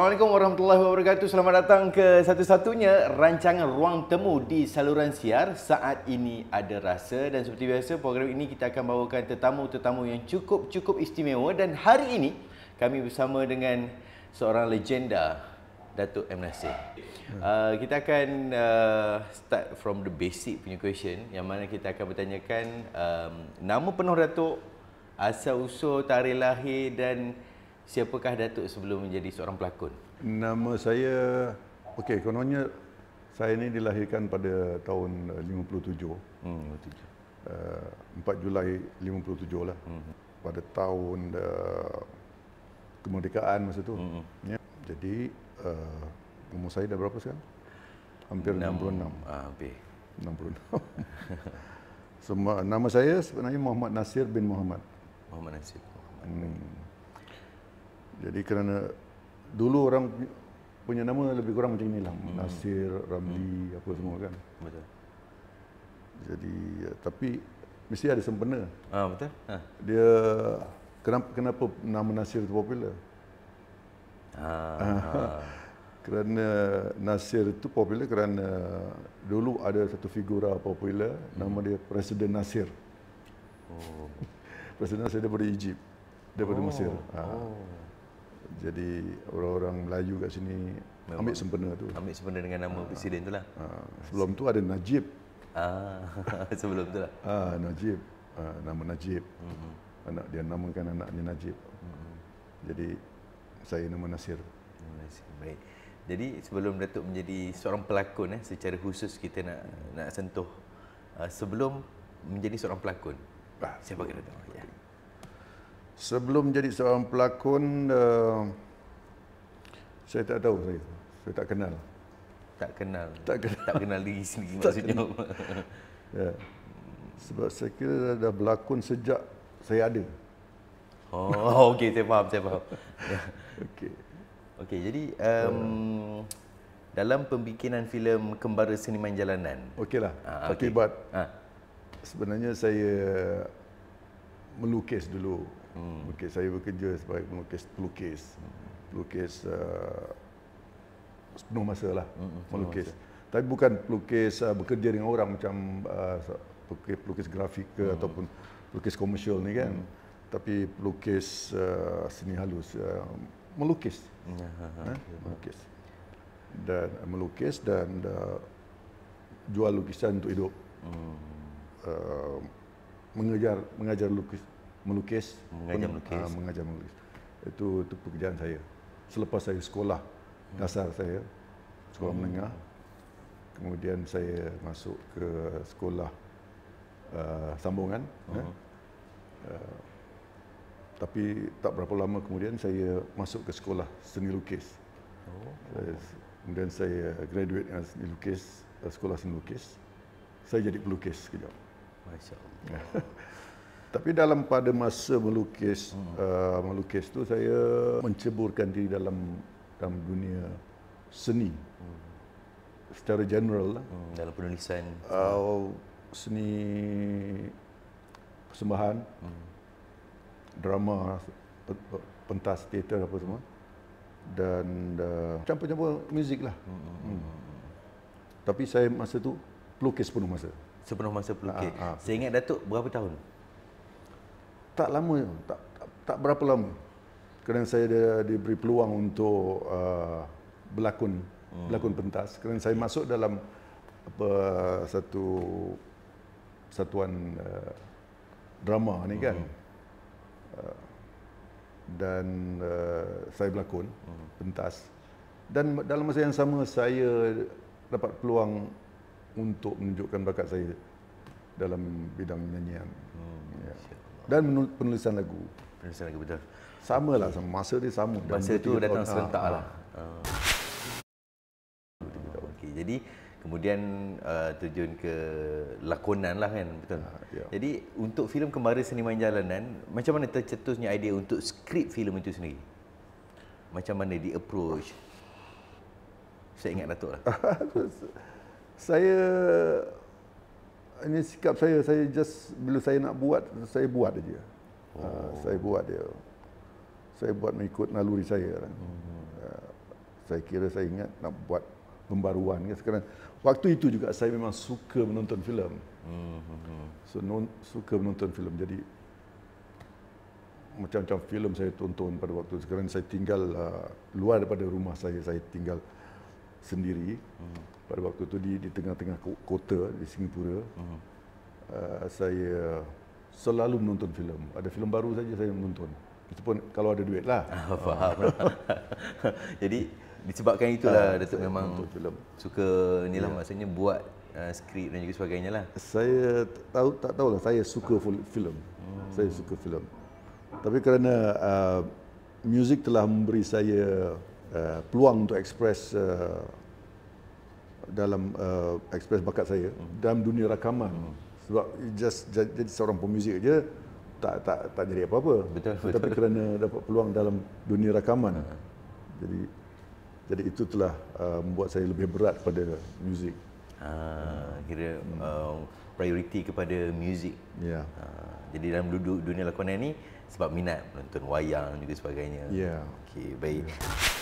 Assalamualaikum warahmatullahi wabarakatuh. Selamat datang ke satu-satunya rancangan ruang temu di saluran siar saat ini ada rasa dan seperti biasa program ini kita akan bawakan tetamu-tetamu yang cukup-cukup istimewa dan hari ini kami bersama dengan seorang legenda Datuk M. Nasir. Uh, kita akan uh, start from the basic punya question yang mana kita akan bertanyakan um, nama penuh Datuk, asal usul, tarikh lahir dan siapakah Datuk sebelum menjadi seorang pelakon? Nama saya, okey kononnya saya ini dilahirkan pada tahun 57. Eh, hmm, 4 eh, Julai 57 lah. Hmm. Pada tahun eh, kemerdekaan masa tu. Hmm. hmm. Ya. Jadi uh, umur saya dah berapa sekarang? Hampir 6, 66. Ah, hampir. 66. Semua, nama saya sebenarnya Muhammad Nasir bin Muhammad. Muhammad Nasir. Hmm. Jadi kerana dulu orang punya nama lebih kurang macam inilah hmm. Nasir, Ramli, hmm. apa semua kan. Betul. Jadi ya, tapi mesti ada sempena. Ah betul. Ha. Dia kenapa kenapa nama Nasir itu popular? Ah. ha. kerana Nasir itu popular kerana dulu ada satu figura popular hmm. nama dia Presiden Nasir. Oh. Presiden Nasir daripada Egypt. Daripada oh. Mesir. Ha. Oh jadi orang-orang Melayu kat sini Memang ambil sempena tu. Ambil sempena dengan nama ha. presiden tu lah. Ha. Sebelum tu ada Najib. Ah, sebelum tu lah. Ah, ha, Najib. Ha, nama Najib. Mm-hmm. Anak dia namakan anaknya Najib. Mm-hmm. Jadi saya nama Nasir. Nasir. Baik. Jadi sebelum Datuk menjadi seorang pelakon eh secara khusus kita nak nak sentuh uh, sebelum menjadi seorang pelakon. Ah, siapa kita tahu ya. Sebelum jadi seorang pelakon uh, saya tak tahu saya. Saya tak kenal. Tak kenal. Tak kenal, tak kenal diri sendiri maksudnya. Ya. Sebab saya kira dah, dah berlakon sejak saya ada. Oh, okey saya faham, saya faham. Ya. okey. Okey, jadi um, dalam pembikinan filem Kembara Seniman Jalanan. Okeylah. Ah, okay. Akibat ah. sebenarnya saya melukis dulu Hmm. Bekerja, saya bekerja sebagai pelukis, pelukis, pelukis uh, sepenuh masa lah hmm, melukis. Masa. Tapi bukan pelukis uh, bekerja dengan orang macam uh, pelukis grafik ke hmm. ataupun pelukis komersial ni kan. Hmm. Tapi pelukis uh, seni halus, uh, melukis. Hmm. Ya, ya, ya. Ha? melukis. Dan uh, melukis dan uh, jual lukisan untuk hidup. Hmm. Uh, mengajar mengajar lukis melukis mengajar pun, melukis. Uh, mengajar melukis. Itu itu pekerjaan saya. Selepas saya sekolah dasar saya sekolah hmm. menengah kemudian saya masuk ke sekolah uh, sambungan uh eh? uh, tapi tak berapa lama kemudian saya masuk ke sekolah seni lukis oh. uh, kemudian saya graduate dengan seni lukis uh, sekolah seni lukis saya jadi pelukis sekejap masya-Allah Tapi dalam pada masa melukis hmm. uh, melukis tu saya menceburkan diri dalam dalam dunia seni. Hmm. Secara general lah. Hmm. Dalam penulisan. Uh, seni persembahan, hmm. drama, pentas teater apa semua. Dan uh, campur-campur muzik lah. Hmm. Hmm. hmm. hmm, hmm. Tapi saya masa tu pelukis penuh masa. Sepenuh masa pelukis. Ha, ah, ah, ha, saya ingat Datuk berapa tahun? tak lama tak, tak tak berapa lama kerana saya ada diberi peluang untuk uh, berlakon hmm. berlakon pentas kerana saya masuk dalam apa satu satuan uh, drama ni kan hmm. uh, dan uh, saya berlakon hmm. pentas dan dalam masa yang sama saya dapat peluang untuk menunjukkan bakat saya dalam bidang nyanyian. Hmm. Yeah dan penulisan lagu. Penulisan lagu betul. Sama lah, okay. masa dia sama. Masa tu datang serentak ah, ah. lah. Uh. Ah. Okay. Jadi kemudian uh, terjun ke lakonan lah kan betul. Uh, yeah. Jadi untuk filem kemarin Seniman Jalanan, macam mana tercetusnya idea untuk skrip filem itu sendiri? Macam mana di approach? Saya ingat Datuk lah. saya ini sikap saya saya just bila saya nak buat saya buat aja. Ah, oh. Ha, saya buat dia. Saya buat mengikut naluri saya. Lah. Hmm. Ha, saya kira saya ingat nak buat pembaruan kan. sekarang. Waktu itu juga saya memang suka menonton filem. Hmm, hmm, hmm. So non, suka menonton filem. Jadi macam-macam filem saya tonton pada waktu sekarang saya tinggal uh, luar daripada rumah saya saya tinggal sendiri. Hmm pada waktu tu di di tengah-tengah kota di Singapura. Uh-huh. Uh, saya selalu menonton filem. Ada filem baru saja saya menonton. Meskipun kalau ada duit lah. Uh, faham. Jadi disebabkan itulah uh, Datuk memang film. suka nilah yeah. maksudnya buat uh, skrip dan juga sebagainya lah. Saya tahu tak tahu lah. saya suka full filem. Hmm. Saya suka filem. Tapi kerana uh, music telah memberi saya uh, peluang untuk ekspres. uh, dalam uh, ekspres bakat saya hmm. dalam dunia rakaman. Hmm. Sebab just jadi, seorang pemuzik aja tak tak tak jadi apa-apa. Betul. betul. kerana dapat peluang dalam dunia rakaman. Hmm. Jadi jadi itu telah uh, membuat saya lebih berat pada muzik. Ah, kira hmm. uh, prioriti kepada muzik. Ya. Yeah. Uh, jadi dalam dunia lakonan ni sebab minat menonton wayang juga sebagainya. Ya. Yeah. Okey, baik. Yeah.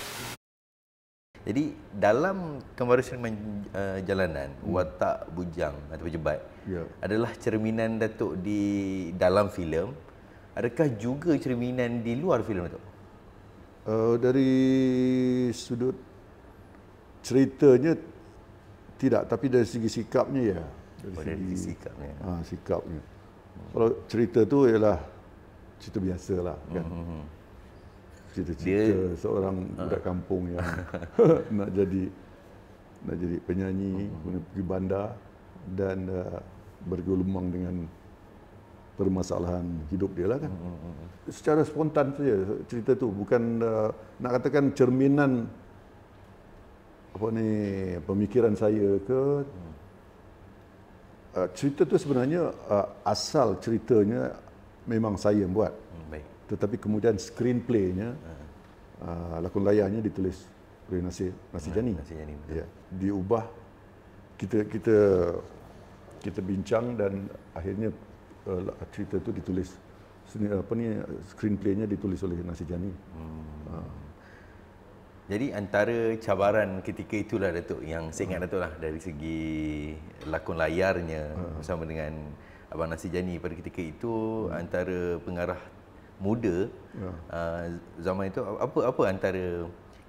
Jadi dalam kemarusan uh, eh, jalanan hmm. watak bujang atau pejabat yeah. adalah cerminan Datuk di dalam filem adakah juga cerminan di luar filem Datuk? Uh, dari sudut ceritanya tidak tapi dari segi sikapnya ya. Dari, oh, segi, dari segi sikapnya. ha, sikapnya. Hmm. Kalau cerita tu ialah cerita biasalah kan. Hmm. hmm, hmm cita-cita dia, seorang uh, budak ah. kampung yang nak jadi nak jadi penyanyi uh-huh. pergi bandar dan uh, bergelumang dengan permasalahan hidup dia lah kan. Uh-huh. Secara spontan saja cerita tu bukan uh, nak katakan cerminan apa ni pemikiran saya ke uh, cerita tu sebenarnya uh, asal ceritanya memang saya yang buat. Baik tetapi kemudian screenplay-nya uh, lakon layarnya ditulis oleh Nasir Nasir Jani. Nasir Jani. Betul. Ya, diubah kita kita kita bincang dan akhirnya uh, cerita itu ditulis apa ni screenplay-nya ditulis oleh Nasir Jani. Hmm. Uh. Jadi antara cabaran ketika itulah Datuk yang saya ingat Datuk lah dari segi lakon layarnya ah. bersama dengan Abang Nasir Jani pada ketika itu hmm. antara pengarah muda ya. uh, zaman itu apa apa antara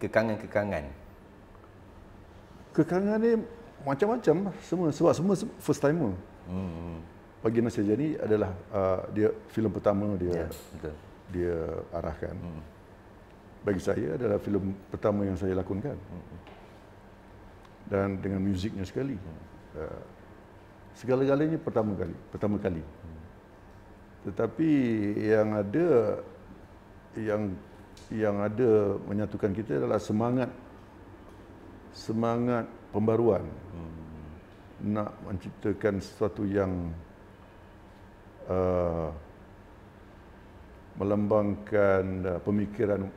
kekangan-kekangan kekangan ni macam-macam lah. semua sebab semua first timer hmm bagi Nasir Jani adalah uh, dia filem pertama dia ya, dia arahkan hmm bagi saya adalah filem pertama yang saya lakonkan hmm. dan dengan muziknya sekali hmm. uh, segala-galanya pertama kali pertama kali tetapi yang ada yang yang ada menyatukan kita adalah semangat semangat pembaruan hmm. nak menciptakan sesuatu yang uh, melambangkan uh, pemikiran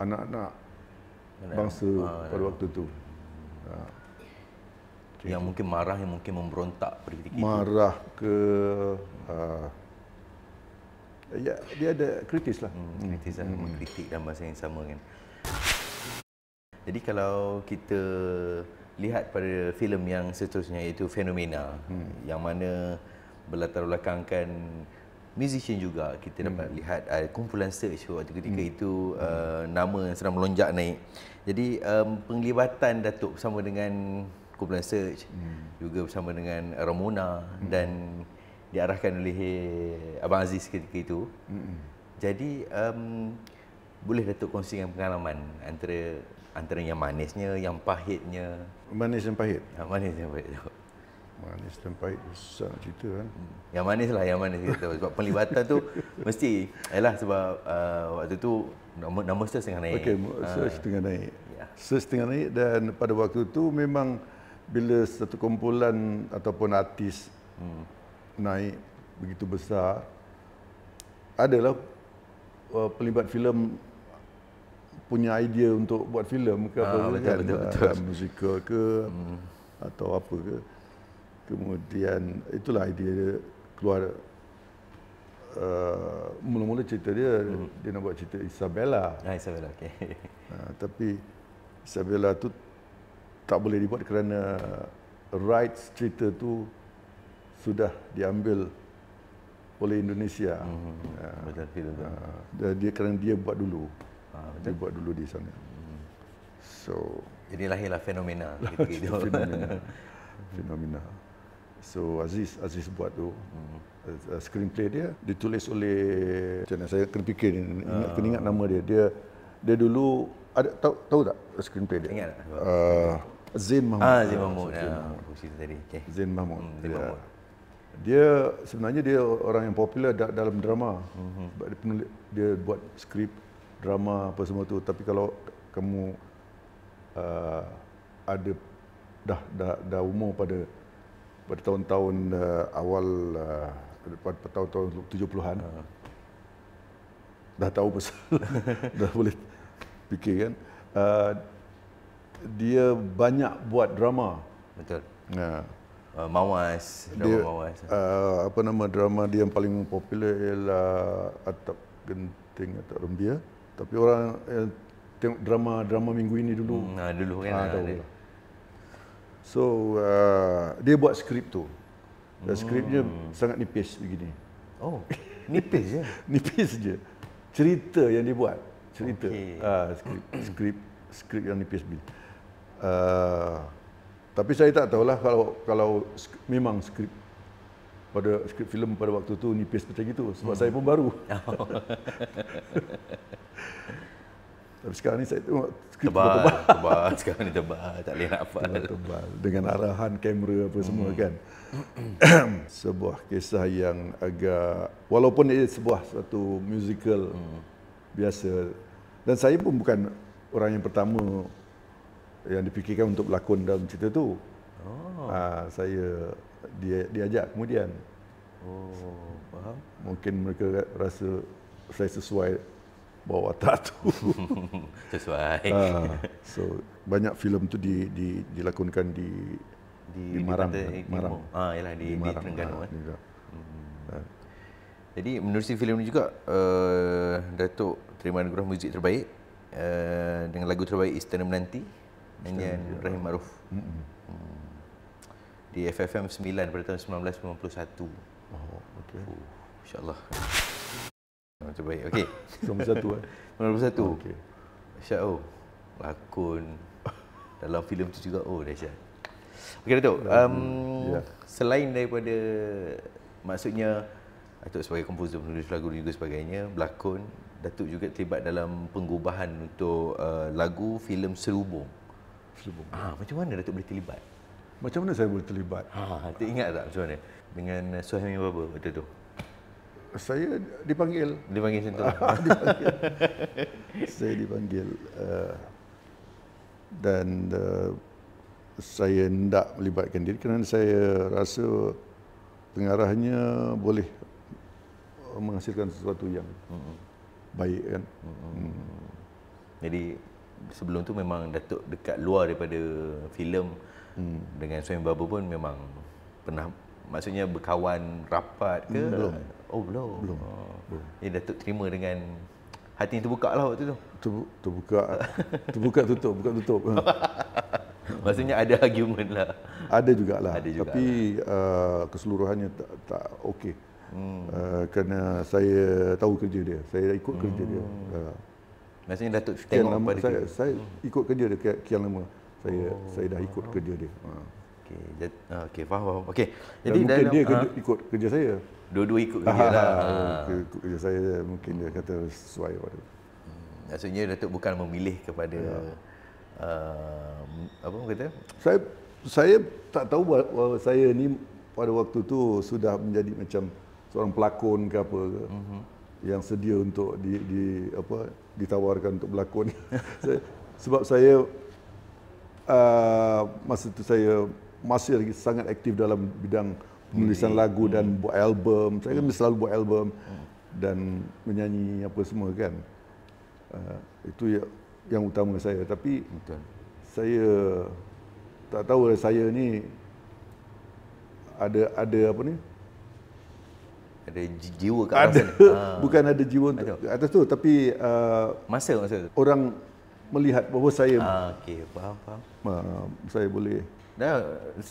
anak-anak bangsa ah, ya. pada waktu itu uh. Hmm. Ah. yang mungkin marah yang mungkin memberontak pada ketika marah itu marah ke uh, ya, dia ada kritis lah. Hmm, hmm. kritis lah, hmm. mengkritik dalam bahasa yang sama kan. Jadi kalau kita lihat pada filem yang seterusnya iaitu Fenomena hmm. yang mana berlatar belakangkan musician juga kita hmm. dapat lihat uh, kumpulan search waktu ketika hmm. itu uh, nama yang sedang melonjak naik. Jadi um, penglibatan Datuk bersama dengan kumpulan search hmm. juga bersama dengan Ramona hmm. dan diarahkan oleh eh, Abang Aziz ketika itu. Mm-hmm. Jadi um, boleh Datuk kongsikan pengalaman antara antara yang manisnya, yang pahitnya. Manis dan pahit? Ha, manis dan pahit. Manis dan pahit besar nak cerita kan. Hmm. Yang manis lah, yang manis kita. Sebab penglibatan tu mesti, ialah sebab uh, waktu tu nama, nama search tengah naik. Okey, ha. search tengah naik. Ya. Search tengah naik dan pada waktu tu memang bila satu kumpulan ataupun artis hmm naik begitu besar adalah uh, pelibat filem punya idea untuk buat filem ke apa ah, kan ah, musikal ke hmm. atau apa ke kemudian itulah idea dia keluar uh, mula-mula cerita dia hmm. dia nak buat cerita Isabella. Ah, Isabella okey. Uh, tapi Isabella tu tak boleh dibuat kerana rights cerita tu sudah diambil oleh Indonesia. Hmm. Ya. Betul betul. Ah, dia, dia kerana dia buat dulu. Ha, dia buat dulu di sana. Hmm. So, jadi lahirlah fenomena gitu. fenomena. fenomena. So Aziz Aziz buat tu. Hmm. Uh, uh, screenplay dia ditulis oleh macam saya kena fikir ingat, kena ingat nama dia. Dia dia dulu ada tahu, tahu tak screenplay dia? Ingat tak? Uh, Zain Mahmud. Ah, Zain Mahmud. Ah, Zain Mahmud. Ya. Zain Mahmud. Okay. Zain Mahmud. Hmm, Zain ya. Mahmud. Dia, dia sebenarnya dia orang yang popular dalam drama. Mhm. Sebab dia penulis dia buat skrip drama apa semua tu. Tapi kalau kamu uh, ada dah, dah dah umur pada pada tahun-tahun uh, awal uh, pada tahun-tahun 70-an. Ah. Dah tahu pasal dah boleh fikir kan. Uh, dia banyak buat drama. Betul. Ya. Yeah uh, Mawas, drama dia, Mawas. Uh, apa nama drama dia yang paling popular ialah Atap Genting atau Rembia. Tapi orang yang eh, tengok drama drama minggu ini dulu. Hmm, nah, dulu kan. Ah, ah dia. Lah. So uh, dia buat skrip tu. Dan hmm. skripnya sangat nipis begini. Oh, nipis ya nipis je. Cerita yang dia buat cerita. Okay. Uh, ah, skrip skrip skrip yang nipis begini. Uh, tapi saya tak tahulah kalau kalau memang skrip pada skrip filem pada waktu tu nipis macam itu sebab hmm. saya pun baru. Oh. Tapi sekarang ni saya tengok skrip tebal, tebal. tebal. sekarang ni tebal, tak boleh nak hafal. Tebal, tebal. Dengan arahan kamera apa hmm. semua kan. sebuah kisah yang agak, walaupun ia sebuah satu musical hmm. biasa. Dan saya pun bukan orang yang pertama yang dipikirkan untuk berlakon dalam cerita tu. Oh. Ha, saya dia diajak kemudian. Oh, faham. Mungkin mereka rasa saya sesuai bawa watak tu. sesuai. Ha, so banyak filem tu di, di dilakonkan di di, di Maram. Di Maram. Ha, ah, yalah, di, di, Maram, di Terengganu. Ha, eh. Hmm. Jadi menerusi filem ni juga uh, Datuk terimaan gurah muzik terbaik uh, dengan lagu terbaik Istana Menanti. Enjin Rahim Maruf. Hmm. Di FFM 9 pada tahun 1991. Oh, okey. Uh, InsyaAllah. Macam baik. Okey. 91 eh. 91. Okey. Syak oh. Lakon dalam filem tu juga oh dah syak. Okey Datuk, um, yeah. selain daripada maksudnya Datuk sebagai komposer penulis lagu dan juga sebagainya, berlakon Datuk juga terlibat dalam pengubahan untuk uh, lagu filem Serubung. Selubung. Ah, macam mana Datuk boleh terlibat? Macam mana saya boleh terlibat? Ha, ah, ingat tak macam mana? Dengan eh, Suhaimi Baba waktu tu. Saya dipanggil. Dipanggil macam tu. Ah, saya dipanggil. Uh, dan uh, saya tidak melibatkan diri kerana saya rasa pengarahnya boleh menghasilkan sesuatu yang mm-hmm. baik kan. Mm-hmm. Mm. Jadi sebelum tu memang datuk dekat luar daripada filem hmm. dengan Suami Baba pun memang pernah maksudnya berkawan rapat ke hmm, belum oh belum belum oh. ya datuk terima dengan hati yang terbuka lah waktu tu terbuka terbuka tutup buka tutup hmm. maksudnya ada argument lah ada jugalah ada jugalah. tapi uh, keseluruhannya tak tak okey hmm. uh, kerana saya tahu kerja dia saya ikut kerja hmm. dia uh, Maksudnya Datuk sekian tengok lama, pada saya, Saya hmm. ikut kerja dia kian lama. Saya oh. saya dah ikut kerja dia. Ha. Okey, ah, okey faham. faham. Okey. Jadi Dan mungkin dia ha? ikut kerja saya. Dua-dua ikut kerja ha, lah. Ha. Ikut kerja saya mungkin dia kata sesuai pada. Hmm. Maksudnya Datuk bukan memilih kepada ya. uh, apa kata? Saya saya tak tahu bahawa saya ni pada waktu tu sudah menjadi macam seorang pelakon ke apa ke. Uh-huh yang sedia untuk di, di apa ditawarkan untuk berlakon. Sebab saya uh, masa itu saya masih lagi sangat aktif dalam bidang penulisan hmm. lagu dan hmm. buat album. Saya kan hmm. selalu buat album hmm. dan menyanyi apa semua kan. Uh, itu yang, yang utama saya tapi Betul. saya tak tahu lah, saya ni ada ada apa ni ada jiwa kat ada. sana. Ah. Ha. Bukan ada jiwa untuk atas tu tapi uh, masa masa tu. orang melihat bahawa saya ha, okey faham faham. Uh, saya boleh dah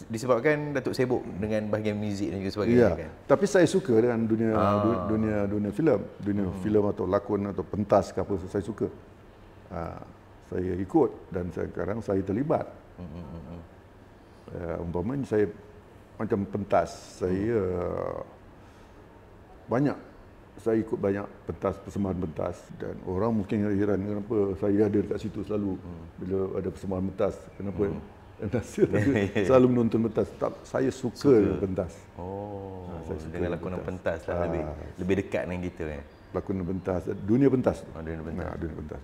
disebabkan datuk sibuk dengan bahagian muzik dan juga sebagainya ya. kan. Tapi saya suka dengan dunia ha. Ah. dunia dunia, dunia filem, dunia hmm. filem atau lakon atau pentas ke apa saya suka. Uh, saya ikut dan sekarang saya terlibat. Hmm hmm hmm. Uh, umpamanya saya macam pentas saya hmm banyak saya ikut banyak pentas persembahan pentas dan orang mungkin heran kenapa saya ada dekat situ selalu hmm. bila ada persembahan pentas kenapa hmm. Ya, ya. Selalu menonton pentas. Tak, saya suka, suka. pentas. Oh, ha, saya suka dengan lakonan pentas, pentas lah ha. lebih, lebih dekat dengan kita. Eh? Lakonan pentas. Dunia pentas. Oh, dunia pentas. Ha, dunia pentas.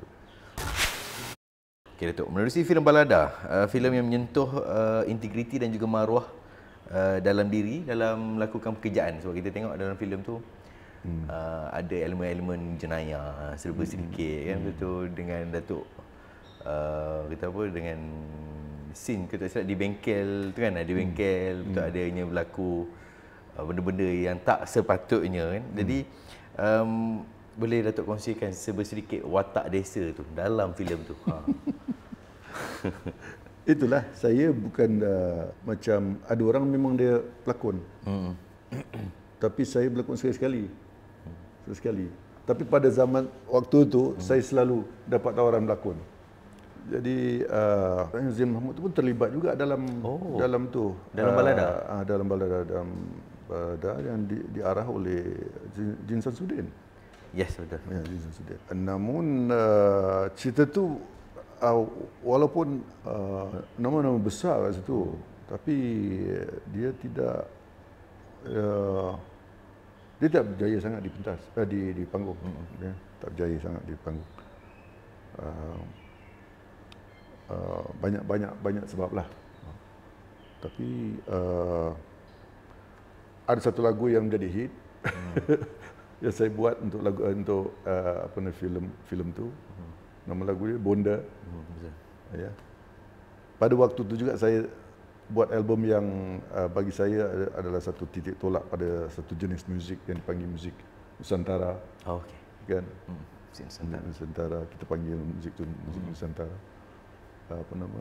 Okay, Datuk. filem Balada, uh, filem yang menyentuh uh, integriti dan juga maruah uh, dalam diri dalam melakukan pekerjaan sebab kita tengok dalam filem tu hmm. uh, ada elemen-elemen jenayah serba hmm. sedikit kan hmm. betul dengan Datuk uh, kita apa dengan scene kita silap di bengkel tu kan ada hmm. bengkel hmm. betul yang berlaku uh, benda-benda yang tak sepatutnya kan hmm. jadi um, boleh Datuk kongsikan seber sedikit watak desa tu dalam filem tu ha. Itulah saya bukan uh, macam ada orang memang dia pelakon. Hmm. Tapi saya pelakon sekali-sekali. Sekali-sekali. Tapi pada zaman waktu itu hmm. saya selalu dapat tawaran pelakon. Jadi uh, Zain Mahmud tu pun terlibat juga dalam oh. dalam tu. Dalam uh, balada. Ah uh, dalam balada dalam balada yang di, diarah oleh Jinsan Sudin. Yes, betul. Ya, Jin Sudin. Namun uh, cerita tu uh, walaupun uh, nama-nama besar kat situ tapi eh, dia tidak uh, dia tak berjaya sangat di pentas uh, eh, di di panggung hmm. dia tak berjaya sangat di panggung uh, uh, banyak banyak banyak sebab lah tapi uh, ada satu lagu yang menjadi hit hmm. yang saya buat untuk lagu untuk uh, apa nama filem filem tu hmm nama lagu dia Bonda. Hmm, ya. Pada waktu tu juga saya buat album yang uh, bagi saya adalah satu titik tolak pada satu jenis muzik yang dipanggil muzik Nusantara. Oh, okay. Kan? Hmm. Muzik Nusantara. Kita panggil muzik tu muzik hmm. Nusantara. Uh, apa nama?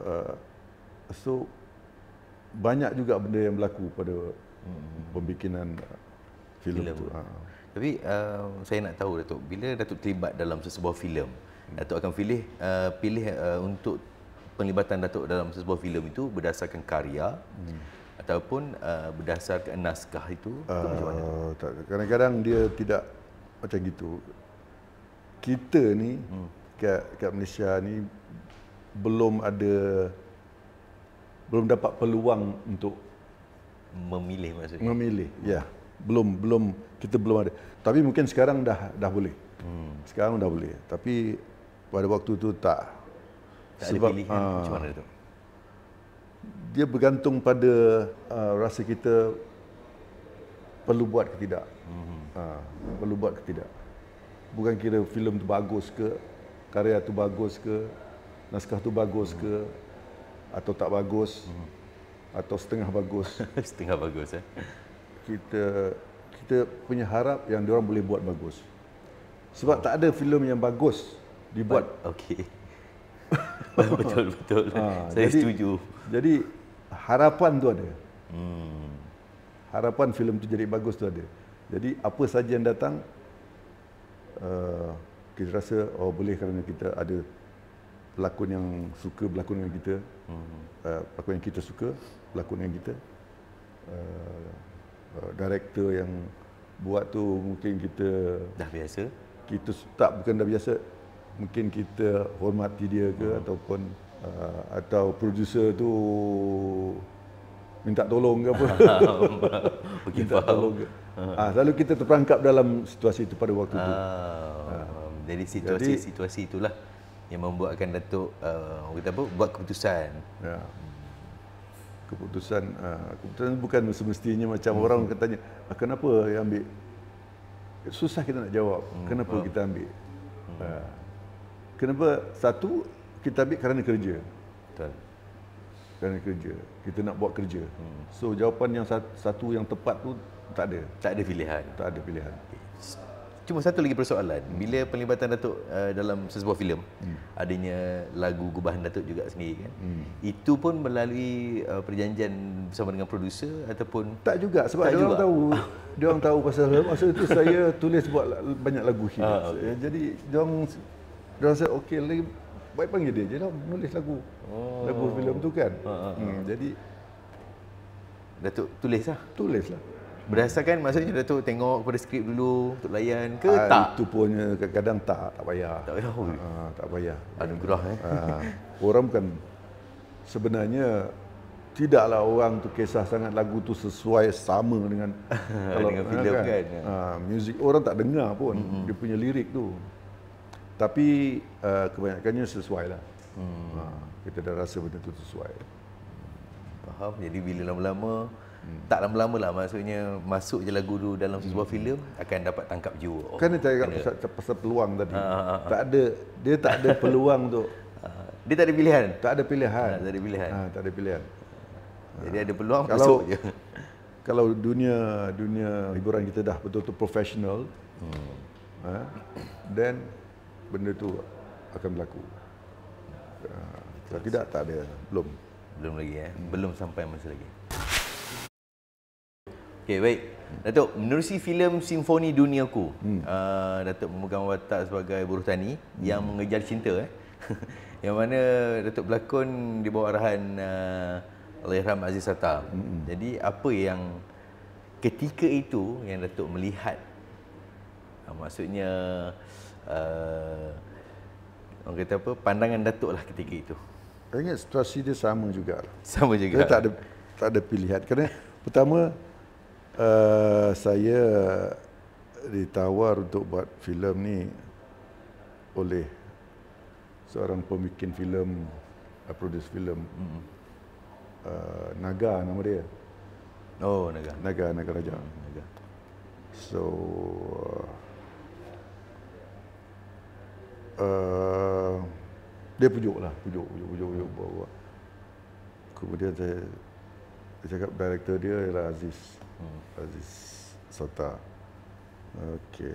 Uh, so banyak juga benda yang berlaku pada hmm. pembikinan uh, filem tu. Uh. Tapi uh, saya nak tahu Datuk, bila Datuk terlibat dalam sesebuah filem, hmm. Datuk akan pilih uh, pilih uh, untuk penglibatan Datuk dalam sesebuah filem itu berdasarkan karya hmm. ataupun uh, berdasarkan naskah itu, itu ah, Kadang-kadang dia hmm. tidak macam gitu. Kita ni hmm. kat, kat Malaysia ni belum ada belum dapat peluang untuk memilih maksudnya. Memilih, ya. Yeah belum belum kita belum ada. Tapi mungkin sekarang dah dah boleh. Hmm. Sekarang dah boleh. Tapi pada waktu itu tak. Tak Sebab, ada pilihan uh, macam mana tu? Dia bergantung pada uh, rasa kita perlu buat ke tidak. Hmm. Uh, perlu buat ke tidak. Bukan kira filem tu bagus ke, karya tu bagus ke, naskah tu bagus hmm. ke atau tak bagus. Hmm. Atau setengah bagus. setengah bagus eh kita kita punya harap yang orang boleh buat bagus. Sebab oh. tak ada filem yang bagus dibuat. Okey. betul betul. Ha, Saya jadi, setuju. Jadi harapan tu ada. Hmm. Harapan filem tu jadi bagus tu ada. Jadi apa saja yang datang uh, kita rasa oh boleh kerana kita ada pelakon yang suka berlakon dengan kita. Hmm. Uh, pelakon yang kita suka, pelakon yang kita uh, Eh, director yang buat tu mungkin kita dah biasa kita tak bukan dah biasa mungkin kita hormati dia ke hmm. ataupun uh, atau producer tu minta tolong ke apa minta tolong ke hmm. ah uh, lalu kita terperangkap dalam situasi itu pada waktu itu. tu ah, ah. dari situasi situasi itulah yang membuatkan datuk uh, eh, kita apa buat keputusan ya hmm keputusan uh, keputusan bukan semestinya macam hmm. orang katanya ah, kenapa yang ambil susah kita nak jawab hmm. kenapa hmm. kita ambil hmm. Ah, kenapa satu kita ambil kerana kerja betul kerana kerja kita nak buat kerja hmm. so jawapan yang satu yang tepat tu tak ada tak ada pilihan tak ada pilihan okay. Cuma satu lagi persoalan, bila pelibatan Datuk uh, dalam sebuah filem, hmm. adanya lagu gubahan Datuk juga sendiri kan. Hmm. Itu pun melalui uh, perjanjian bersama dengan produser ataupun tak juga sebab dia orang tahu. dia orang tahu pasal saya. masa itu saya tulis buat banyak lagu hit. Ah, okay. Eh, jadi dia orang rasa okey lagi baik panggil dia je lah menulis lagu. Oh. Lagu filem tu kan. Ah, ah, ah. hmm. ah. jadi Datuk tulislah. lah. lah. Berdasarkan maksudnya Dato' tengok kepada skrip dulu untuk layan ke ah, tak? Itu pun eh, kadang-kadang tak, tak payah. Tak payah. Ha, tak payah. Anugerah eh. Ah, orang kan sebenarnya tidaklah orang tu kisah sangat lagu tu sesuai sama dengan kalau dengan film ah, kan. kan? Ya. Ah, music orang tak dengar pun mm-hmm. dia punya lirik tu. Tapi uh, kebanyakannya sesuai lah. Hmm. Ha, kita dah rasa benda tu sesuai. Faham. Jadi bila lama-lama hmm. tak lama-lama lah maksudnya masuk je lagu tu dalam hmm. sebuah hmm. filem akan dapat tangkap jiwa oh, kan dia cakap pasal, pasal peluang tadi ha, ha, ha. tak ada dia tak ada peluang tu ha. dia tak ada pilihan tak ada pilihan ha, tak ada pilihan ha, tak ada pilihan ha. jadi ada peluang kalau, masuk je kalau dunia dunia hiburan kita dah betul-betul profesional hmm. ha, then benda tu akan berlaku ha, kalau tidak tak ada belum belum lagi eh belum sampai masa lagi Okey, baik. Datuk, menerusi filem Simfoni Duniaku. Hmm. Uh, Datuk memegang watak sebagai buruh tani hmm. yang mengejar cinta eh. yang mana Datuk berlakon di bawah arahan uh, Alirham Aziz Sata. Hmm. Jadi apa yang ketika itu yang Datuk melihat uh, maksudnya uh, orang kata apa pandangan Datuk lah ketika itu. Saya situasi dia sama juga. Sama juga. Dia tak ada tak ada pilihan kerana pertama Eh, saya eh, ditawar untuk buat filem ni oleh seorang pemikin filem, uh, produce filem. Hmm. Uh, Naga nama dia. Oh, Naga. Naga Naga Raja. Mm, Naga. So uh, Uh, dia pujuk lah, pujuk, pujuk, pujuk, pujuk, pujuk, pujuk. Kemudian saya, saya cakap director dia ialah Aziz. Hmm. Aziz Sota. Okey.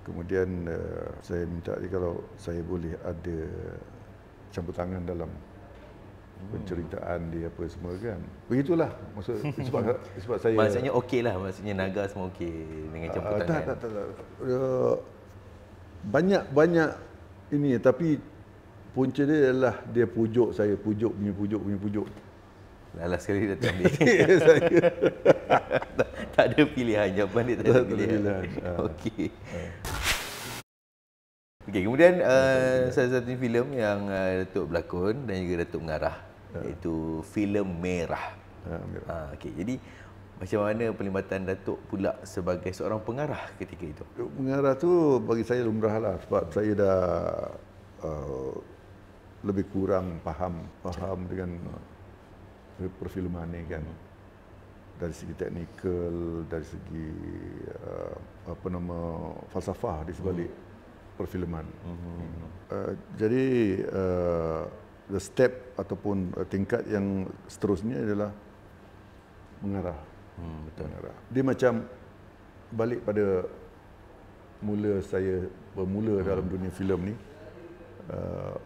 Kemudian uh, saya minta dia kalau saya boleh ada campur tangan dalam hmm. penceritaan dia apa semua kan. Begitulah maksud sebab sebab saya Maksudnya okeylah maksudnya naga semua okey dengan campur uh, tangan. Tak tak tak. tak. Uh, eh, banyak-banyak ini tapi punca dia ialah dia pujuk saya pujuk punya pujuk punya pujuk, pujuk. Lala sekali dah tak ambil. tak ada pilihan. Jawapan dia tak ada pilihan. Ah. Okey. Ah. Okey, kemudian salah uh, satu filem yang uh, Datuk berlakon dan juga Datuk mengarah uh. Ah. iaitu filem Merah. Ha, okey. Jadi macam mana pelibatan Datuk pula sebagai seorang pengarah ketika itu? Pengarah tu bagi saya lumrahlah sebab saya dah uh, lebih kurang faham faham dengan perfilman ni kan dari segi teknikal dari segi uh, apa nama falsafah di sebalik uh hmm. perfilman uh-huh. Hmm. Hmm. Uh, jadi uh, the step ataupun uh, tingkat yang seterusnya adalah mengarah hmm, betul mengarah dia macam balik pada mula saya bermula hmm. dalam dunia filem ni uh,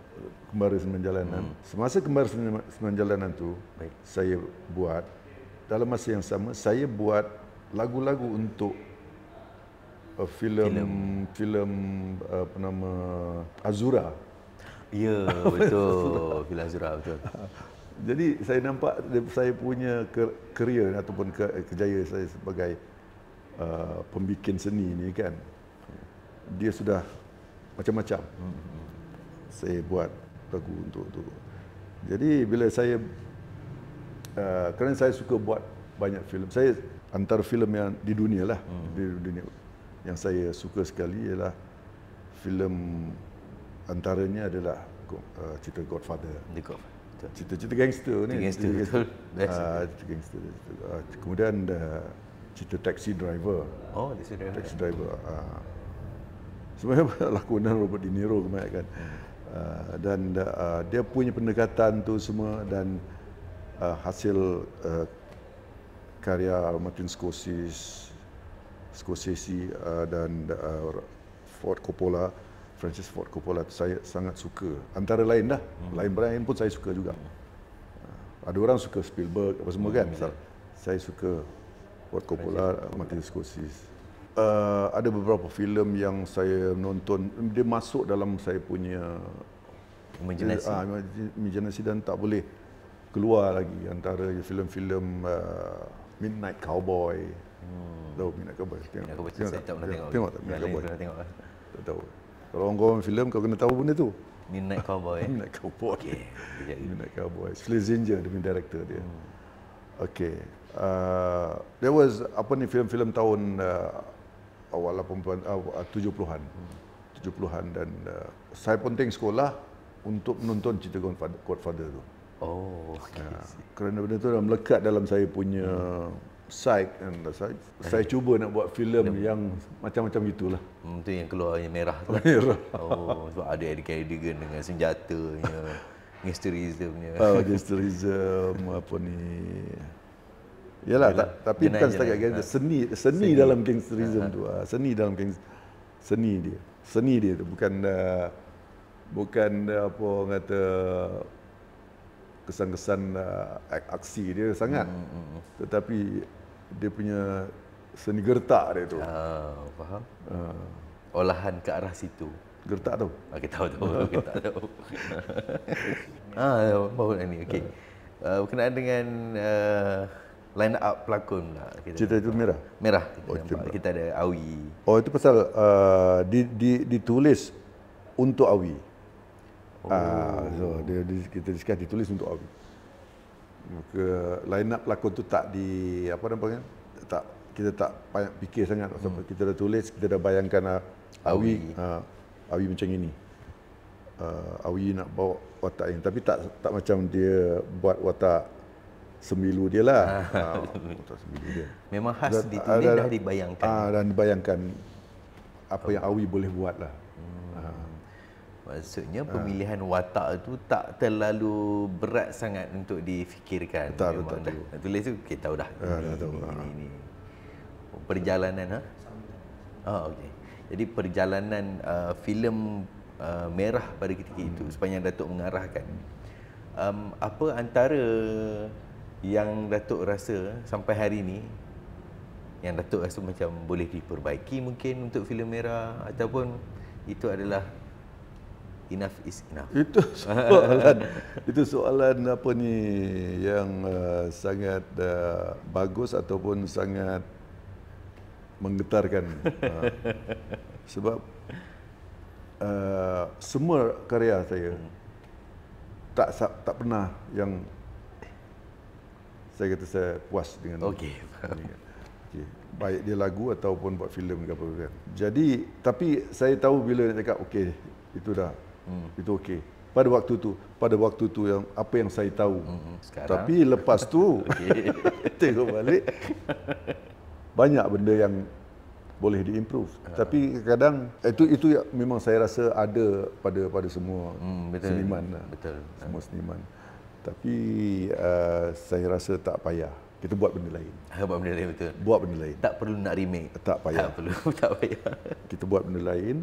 kembali Semen Jalanan. Hmm. Semasa kembali Semen Jalanan tu, Baik. saya buat dalam masa yang sama saya buat lagu-lagu untuk uh, filem film, uh, apa nama Azura. Ya, betul. Film Azura betul. Jadi saya nampak saya punya kerjaya ataupun ke, kejaya saya sebagai uh, pembikin seni ni kan. Dia sudah macam-macam. Hmm. hmm saya buat lagu untuk tu. Jadi bila saya uh, kerana saya suka buat banyak filem. Saya antar filem yang di dunia lah hmm. di dunia yang saya suka sekali ialah filem antaranya adalah uh, cerita Godfather. Cerita-cerita gangster ni. Gangster. Cerita gangster. Betul. Ah, cerita gangster. Ah, kemudian uh, cerita taxi driver. Oh, taxi driver. Taxi driver. Uh, ah. semua lakonan Robert De Niro kemarin kan. Hmm. Ah, dan uh, dia punya pendekatan tu semua dan uh, hasil uh, karya Martin Scorsese Scorsese uh, dan uh, Ford Coppola Francis Ford Coppola saya sangat suka antara lain dah lain-lain hmm. pun saya suka juga uh, ada orang suka Spielberg apa semua kan misal hmm, ya. saya suka Ford Coppola Martin Scorsese uh, ada beberapa filem yang saya nonton dia masuk dalam saya punya imaginasi uh, dan tak boleh keluar lagi antara filem-filem uh, Midnight Cowboy. Hmm. Tahu Midnight Cowboy? Tengok. Midnight Cowboy tengok, saya tak tengok. Tengok tak Midnight Cowboy? Tak tahu. Kalau orang kawan filem kau kena tahu benda tu. Midnight Cowboy. Midnight Cowboy. Okay. Midnight Cowboy. Schlesinger dia punya director dia. Hmm. Okay. Uh, ah, there was apa ni filem-filem tahun eh, awal 80-an, uh, 70-an. 70-an dan uh, saya penting sekolah untuk menonton cerita Godfather, Godfather tu. Oh, ah, okay. Ya, kerana benda tu dah melekat dalam saya punya hmm. psyche saya, saya cuba nak buat filem yang macam-macam gitulah. Hmm, tu yang keluar yang merah tu. Merah. Oh, sebab ada Eddie Cadigan dengan senjata, Mysteryism dia. Oh, mysteryism apa ni. Yalah, Yalah. tapi bukan setakat gangster. Nah. Ha. Seni, seni seni dalam gangsterism uh tu. Ah. Seni dalam gangster. Seni dia. Seni dia tu bukan uh, bukan uh, apa orang kata kesan-kesan uh, aksi dia sangat. Hmm, hmm, hmm. Tetapi dia punya seni gertak dia tu. Ah, faham? Uh. Olahan ke arah situ. Gertak tu. Okey, tahu tahu, tahu kita tahu. ah, baru ni. Okey. Uh, berkenaan dengan uh, line up pelakon lah. kita. Cerita itu merah. Merah. Kita oh, nampak. kita ada Awi. Oh itu pasal uh, di, di, ditulis untuk Awi. Oh. Uh, so dia, kita discuss ditulis untuk Awi. Maka line up pelakon tu tak di apa namanya? Tak kita tak banyak fikir sangat hmm. sebab kita dah tulis, kita dah bayangkan uh, Awi uh, Awi macam ini. Uh, Awi nak bawa watak ini tapi tak tak macam dia buat watak semilu dia lah. Ah. Ah, Memang khas ah, dan, di TV dah dibayangkan. Ah, dan dibayangkan apa yang Awi boleh buat lah. Hmm. Ha. Maksudnya pemilihan ha. watak tu tak terlalu berat sangat untuk difikirkan. Tak, tak, tak. Dah, tak tulis tu, kita okay, tahu dah. Ha, ini, dah Ini, ini, ini. Oh, perjalanan, ha? Oh, okay. Jadi perjalanan uh, filem uh, merah pada ketika hmm. itu sepanjang Datuk mengarahkan. Um, apa antara yang Datuk rasa sampai hari ini, yang Datuk rasa macam boleh diperbaiki mungkin untuk filem merah ataupun itu adalah enough is enough. Itu soalan itu soalan apa ni yang uh, sangat uh, bagus ataupun sangat menggetarkan. Uh, sebab uh, semua karya saya hmm. tak tak pernah yang saya kata saya puas dengan okey okey baik dia lagu ataupun buat filem ke apa kan jadi tapi saya tahu bila nak cakap okey itu dah hmm. itu okey pada waktu tu pada waktu tu yang apa yang saya tahu hmm, sekarang tapi lepas tu tengok balik banyak benda yang boleh diimprove uh. tapi kadang itu itu memang saya rasa ada pada pada semua hmm, betul. seniman lah. betul semua seniman tapi uh, saya rasa tak payah. Kita buat benda lain. Ha, buat benda lain betul. Buat benda lain. Tak perlu nak remake. Tak payah. Tak ha, perlu, tak payah. Kita buat benda lain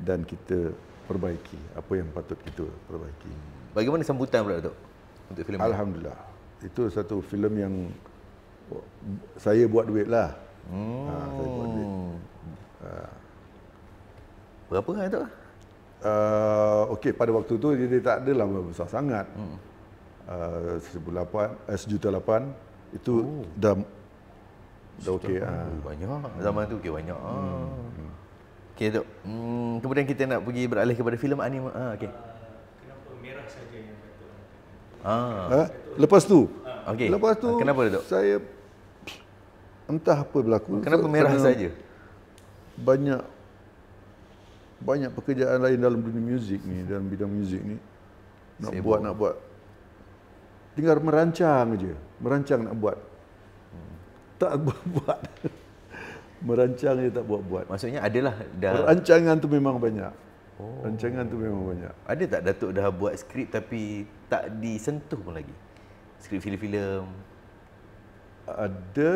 dan kita perbaiki apa yang patut kita perbaiki. Bagaimana sambutan pula Datuk untuk filem Alhamdulillah. Ini? Itu satu filem yang saya buat duitlah. Hmm. Ha, saya buat duit. Ha. Berapa kan Datuk? Uh, Okey, pada waktu tu dia tak adalah besar sangat. Hmm uh, 1.8 eh, sejuta eh, 8 itu oh. dah dah okey ah. Oh, banyak. Zaman hmm. tu okey banyak. Hmm. Ah. Hmm. Okey tu. Hmm, kemudian kita nak pergi beralih kepada filem anime. Ah okey. Uh, kenapa merah saja yang kata? Ah. Eh? Lepas tu. Okey. Lepas tu. Kenapa tu? Saya entah apa berlaku. Kenapa merah saja? Banyak banyak pekerjaan lain dalam dunia muzik ni, dalam bidang muzik ni. Nak Sebab. buat nak buat tinggal merancang aja, merancang nak buat. Tak buat-buat. merancang je tak buat-buat. Maksudnya adalah dah rancangan tu memang banyak. Oh. Rancangan tu memang banyak. Ada tak Datuk dah buat skrip tapi tak disentuh pun lagi? Skrip filem-filem. Ada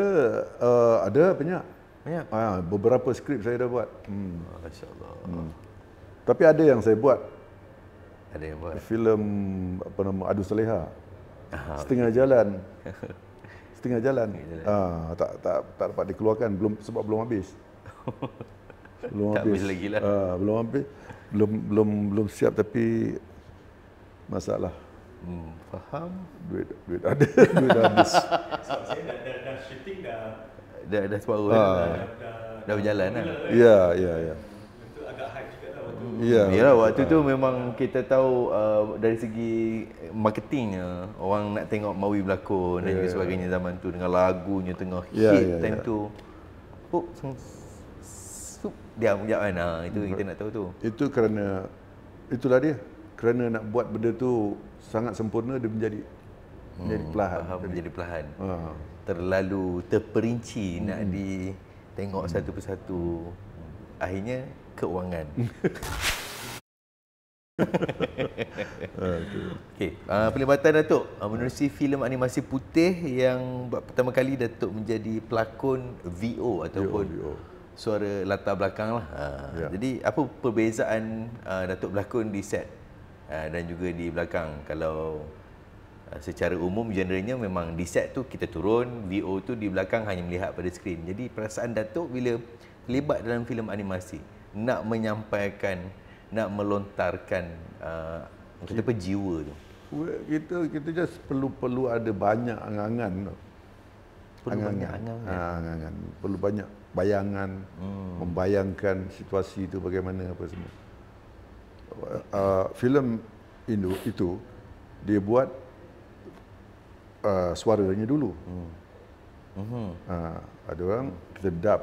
uh, ada banyak. Banyak. Ha, beberapa skrip saya dah buat. Hmm. Ah, Masya-Allah. Hmm. Tapi ada yang saya buat. Ada yang buat. Filem apa nama Adu Saleha. setengah jalan setengah jalan ah ha, tak tak tak dapat dikeluarkan belum sebab belum habis belum habis, habis lagi lah. Ha, belum habis belum belum belum siap tapi masalah hmm, faham duit duit ada duit habis sebab saya dah dah, dah dah dah dah separuh ha. dah, dah, dah, dah, Ya, ya, ya. Yeah. Yalah waktu uh. tu memang kita tahu uh, dari segi marketingnya orang nak tengok Maui berlakon yeah. dan ya. juga sebagainya zaman tu dengan lagunya tengah ya, ya, hit yeah, yeah, time yeah. tu. Oh, sum, sup, dia kejap kan. Uh, itu kita nak tahu tu. Itu kerana itulah dia. Kerana nak buat benda tu sangat sempurna dia menjadi hmm, menjadi Faham, jadi. menjadi perlahan. Uh. Terlalu terperinci hmm. nak di tengok hmm. satu persatu. Akhirnya keuangan. Okey, okay. Uh, pelibatan Datuk uh, menerusi filem animasi putih yang buat pertama kali Datuk menjadi pelakon VO ataupun VO, VO. suara latar belakang lah. Uh, ha, yeah. Jadi apa perbezaan uh, Datuk berlakon di set uh, dan juga di belakang kalau uh, secara umum genrenya memang di set tu kita turun VO tu di belakang hanya melihat pada skrin. Jadi perasaan Datuk bila terlibat dalam filem animasi nak menyampaikan nak melontarkan uh, kita apa jiwa tu kita kita just perlu perlu ada banyak angangan, tu perlu angangan. banyak angan ha, ah, angangan. perlu banyak bayangan hmm. membayangkan situasi itu bagaimana apa semua uh, filem Indo itu dia buat uh, suaranya dulu hmm. uh, ada orang kita dub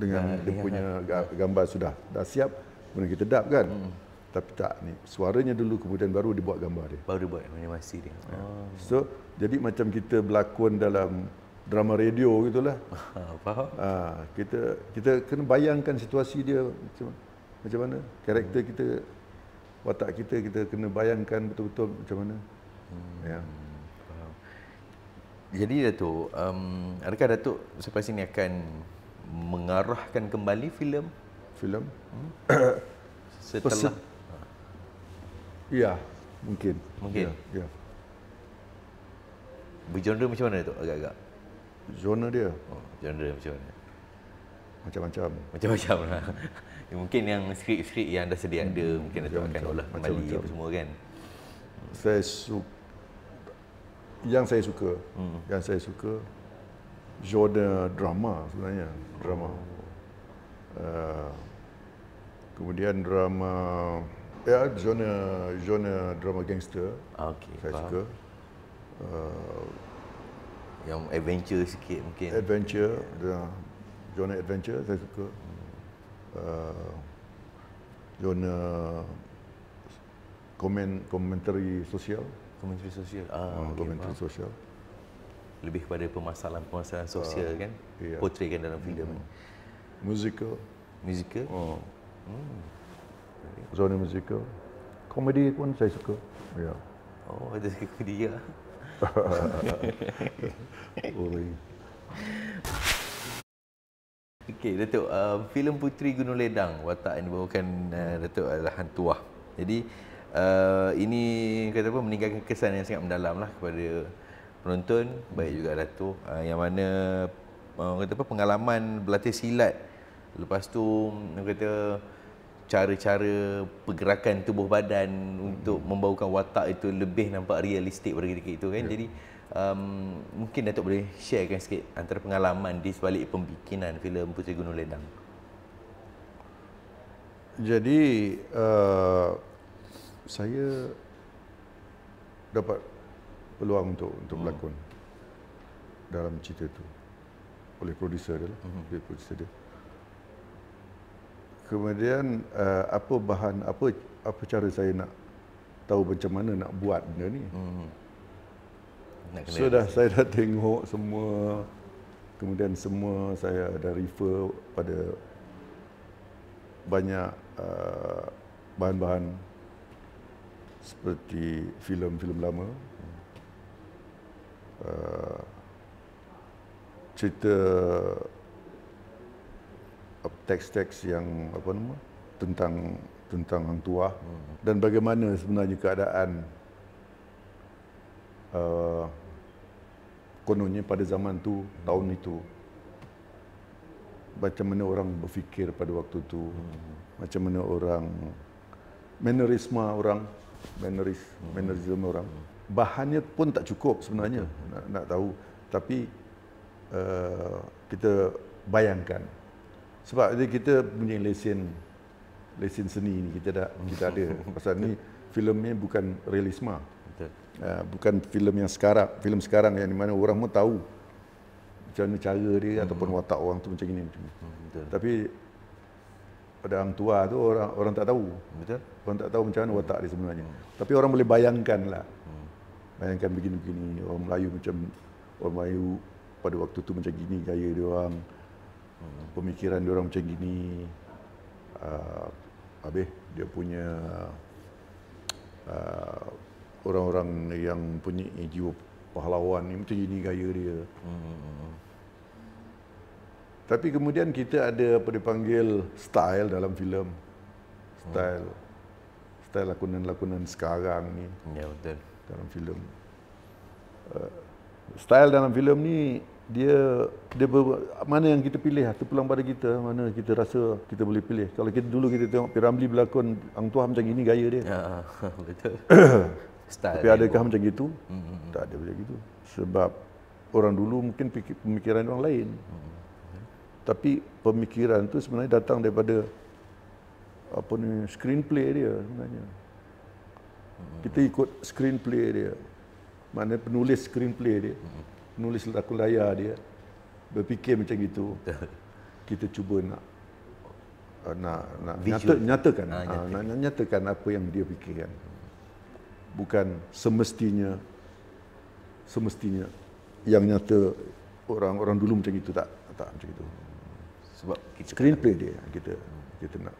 dengan nah, dia punya kan. gambar sudah dah siap kemudian kita dap kan hmm. tapi tak ni suaranya dulu kemudian baru dibuat gambar dia baru buat animasi dia oh. so jadi macam kita berlakon dalam drama radio gitulah faham ha, kita kita kena bayangkan situasi dia macam macam mana karakter hmm. kita watak kita kita kena bayangkan betul-betul macam mana hmm. ya faham jadi Datuk um, adakah Datuk sampai sini akan mengarahkan kembali filem filem hmm? setelah Persi- ya mungkin mungkin ya, ya. bergenre macam mana tu agak-agak genre dia oh, genre macam mana macam-macam macam-macam lah ya, mungkin yang skrip-skrip yang dah sedia ada hmm. mungkin macam-macam. akan olah kembali macam-macam. semua kan saya suka yang saya suka hmm. yang saya suka genre drama sebenarnya drama uh, kemudian drama ya genre genre drama gangster Okey. saya faham. suka uh, yang adventure sikit mungkin adventure yeah. genre adventure saya suka uh, genre komen komentari sosial komentari sosial ah uh, okay, sosial lebih kepada permasalahan-permasalahan sosial uh, kan yeah. kan dalam filem mm. musical musical oh mm. zona musical komedi pun saya suka ya yeah. oh ada suka komedi ya Okey Datuk, uh, filem Putri Gunung Ledang watak yang dibawakan uh, Datuk adalah hantu Jadi uh, ini kata apa meninggalkan kesan yang sangat mendalamlah kepada penonton baik juga Datu uh, ah, yang mana uh, kata apa pengalaman berlatih silat lepas tu orang kata cara-cara pergerakan tubuh badan hmm. untuk membawakan watak itu lebih nampak realistik pada ketika itu kan yeah. jadi um, mungkin Datuk boleh sharekan sikit antara pengalaman di sebalik pembikinan filem puteri Gunung Ledang jadi uh, saya dapat peluang untuk untuk hmm. berlakon hmm. dalam cerita itu oleh produser dia lah. Hmm. Oleh produser. dia. Kemudian uh, apa bahan apa apa cara saya nak tahu macam mana nak buat benda ni. Hmm. So saya dah tengok semua kemudian semua saya ada refer pada banyak uh, bahan-bahan seperti filem-filem lama uh, cerita uh, teks-teks yang apa nama tentang tentang hang tua hmm. dan bagaimana sebenarnya keadaan uh, kononnya pada zaman tu hmm. tahun itu macam mana orang berfikir pada waktu tu hmm. macam mana orang mannerisma orang mannerism hmm. orang hmm bahannya pun tak cukup sebenarnya nak, nak tahu tapi uh, kita bayangkan sebab jadi kita punya lesen lesen seni ini kita dah kita ada pasal ni filemnya bukan realisma Uh, eh, bukan filem yang sekarang filem sekarang yang di mana orang mahu tahu macam mana cara dia hmm ataupun watak orang tu macam ini, macam mm, betul. tapi pada orang tua tu orang orang tak tahu betul orang tak tahu macam mana watak dia sebenarnya mm. tapi orang boleh bayangkan lah bayangkan begini-begini orang Melayu macam orang Melayu pada waktu tu macam gini gaya dia orang uh, pemikiran dia orang macam gini uh, habis dia punya uh, orang-orang yang punya jiwa pahlawan ni macam gini gaya dia hmm. tapi kemudian kita ada apa panggil style dalam filem style hmm. style lakonan-lakonan sekarang ni ya betul dalam filem. Uh, style dalam filem ni dia dia ber, mana yang kita pilih lah, tu pulang pada kita mana kita rasa kita boleh pilih. Kalau kita dulu kita tengok Piramli berlakon Ang Tuah macam ini gaya dia. Ya betul. style. Tapi adakah macam itu? Hmm, hmm, hmm. Tak ada macam gitu Sebab orang dulu mungkin fikir pemikiran orang lain. Hmm. Tapi pemikiran tu sebenarnya datang daripada apa ni screenplay dia sebenarnya. Mm-hmm. Kita ikut screenplay dia. Maknanya penulis screenplay dia. Mm-hmm. Penulis lakon layar dia. Berfikir macam itu. Kita cuba nak uh, nak, nak nyata, nyatakan, ha, nyatakan. nak nyatakan apa yang dia fikirkan. Bukan semestinya semestinya yang nyata orang-orang dulu macam itu tak tak macam itu. Sebab kita screenplay dia kita kita nak.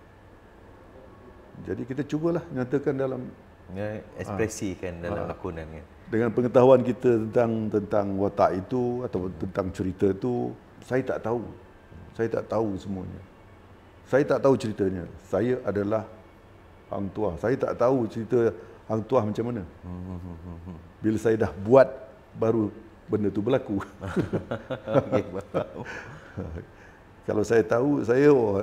Jadi kita cubalah nyatakan dalam ya, ekspresikan ha. dalam ha. lakonan kan. Dengan pengetahuan kita tentang tentang watak itu atau hmm. tentang cerita itu, saya tak tahu. Saya tak tahu semuanya. Saya tak tahu ceritanya. Saya adalah Hang Tuah. Saya tak tahu cerita Hang Tuah macam mana. Bila saya dah buat, baru benda tu berlaku. Kalau saya tahu, saya... Oh,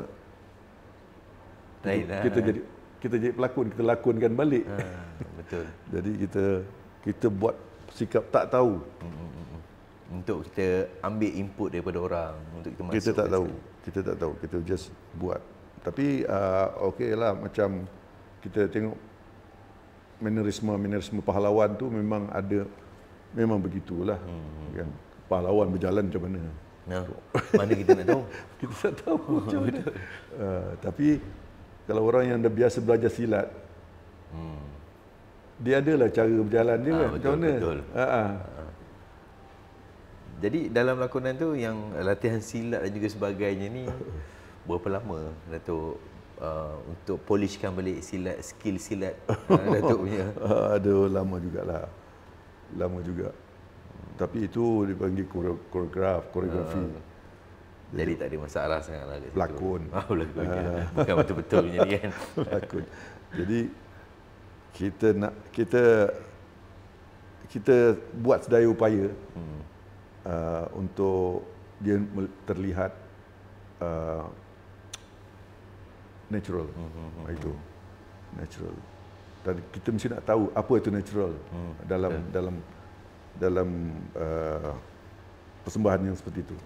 Tidak, lah. kita jadi kita jadi pelakon kita lakonkan balik ha, betul jadi kita kita buat sikap tak tahu mm, mm, mm, untuk kita ambil input daripada orang untuk kita masuk kita tak tahu sekali. kita tak tahu kita just buat tapi uh, lah, macam kita tengok mannerisme mannerisme pahlawan tu memang ada memang begitulah hmm. kan pahlawan berjalan macam mana nah, mana kita nak tahu kita tak tahu macam uh, tapi kalau orang yang dah biasa belajar silat hmm. dia adalah cara berjalan dia ha, kan betul, betul. Ha-ha. Ah. jadi dalam lakonan tu yang latihan silat dan juga sebagainya ni berapa lama Datuk uh, untuk polishkan balik silat skill silat uh, Datuk punya aduh lama jugalah lama juga tapi itu dipanggil koreograf, koreografi. Uh. Jadi tak ada masalah sangatlah kat situ. Lakon. Oh, ah, lakon. Uh. Bukan betul-betul punya ni kan. Lakon. Jadi kita nak kita kita buat sedaya upaya hmm. uh, untuk dia terlihat uh, natural. Hmm. hmm, hmm itu hmm. natural. Dan kita mesti nak tahu apa itu natural hmm. dalam, yeah. dalam dalam dalam uh, persembahan yang seperti itu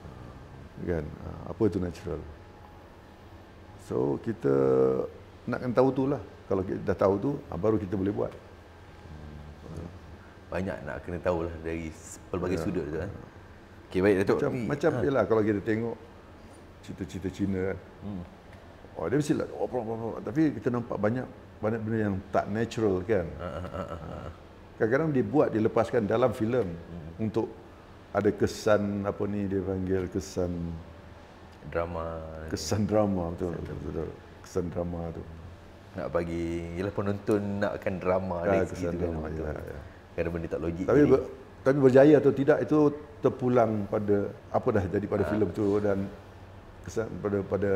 kan ha, apa itu natural so kita nak kena tahu tu lah kalau kita dah tahu tu ha, baru kita boleh buat banyak nak kena tahu lah dari pelbagai ya. sudut tu kan okay, baik Datuk macam, Ii. macam ha. lah kalau kita tengok cerita-cerita Cina kan hmm. oh, dia mesti lah oh, blah, blah, blah. tapi kita nampak banyak banyak benda yang tak natural kan ha, kadang-kadang dibuat dilepaskan dalam filem hmm. untuk ada kesan apa ni dia panggil kesan drama kesan ni. drama betul betul, betul betul kesan drama tu nak bagi ialah penonton nakkan drama ha, ah, dari kesan gitu drama ya ya benda tak logik tapi ber, tapi berjaya atau tidak itu terpulang pada apa dah jadi pada ha. filem tu dan kesan pada pada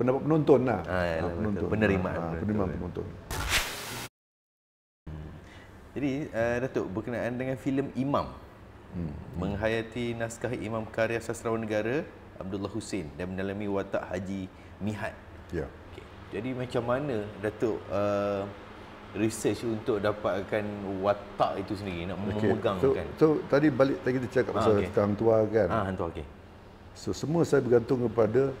pendapat penonton lah ha, ah, yalah, penonton penerima, ha, penerimaan, penerimaan ya. penonton hmm. jadi uh, datuk berkenaan dengan filem imam Hmm. menghayati naskah Imam Karya Sastrawan Negara Abdullah Hussein dan mendalami watak Haji Mihat. Ya. Okay. Jadi macam mana Datuk uh, research untuk dapatkan watak itu sendiri nak okay. memegang so, kan? So tadi balik tadi kita cakap ah, pasal ha, okay. hang tua kan. Ah ha, okey. So semua saya bergantung kepada